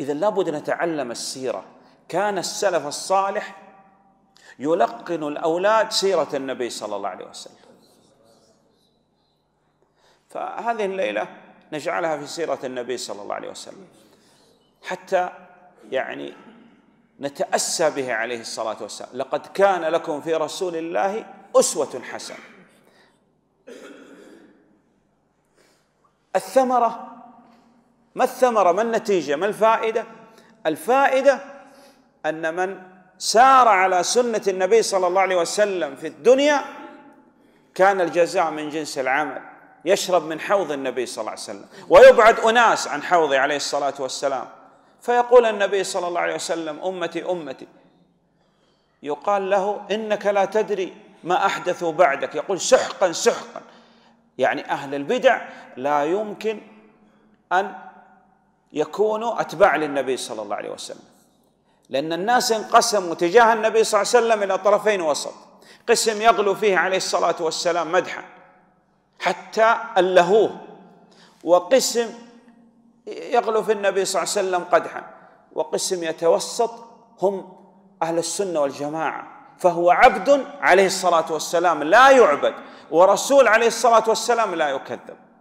إذا لابد نتعلم السيرة كان السلف الصالح يلقن الأولاد سيرة النبي صلى الله عليه وسلم فهذه الليلة نجعلها في سيرة النبي صلى الله عليه وسلم حتى يعني نتأسى به عليه الصلاة والسلام لقد كان لكم في رسول الله أسوة حسنة الثمرة ما الثمرة ما النتيجة ما الفائدة الفائدة أن من سار على سنة النبي صلى الله عليه وسلم في الدنيا كان الجزاء من جنس العمل يشرب من حوض النبي صلى الله عليه وسلم ويبعد أناس عن حوضه عليه الصلاة والسلام فيقول النبي صلى الله عليه وسلم أمتي أمتي يقال له إنك لا تدري ما أحدثوا بعدك يقول سحقا سحقا يعني أهل البدع لا يمكن أن يكونوا أتباع للنبي صلى الله عليه وسلم لأن الناس انقسموا تجاه النبي صلى الله عليه وسلم إلى طرفين وسط قسم يغلو فيه عليه الصلاة والسلام مدحا حتى ألهوه وقسم يغلو في النبي صلى الله عليه وسلم قدحا وقسم يتوسط هم أهل السنة والجماعة فهو عبد عليه الصلاة والسلام لا يعبد ورسول عليه الصلاة والسلام لا يكذب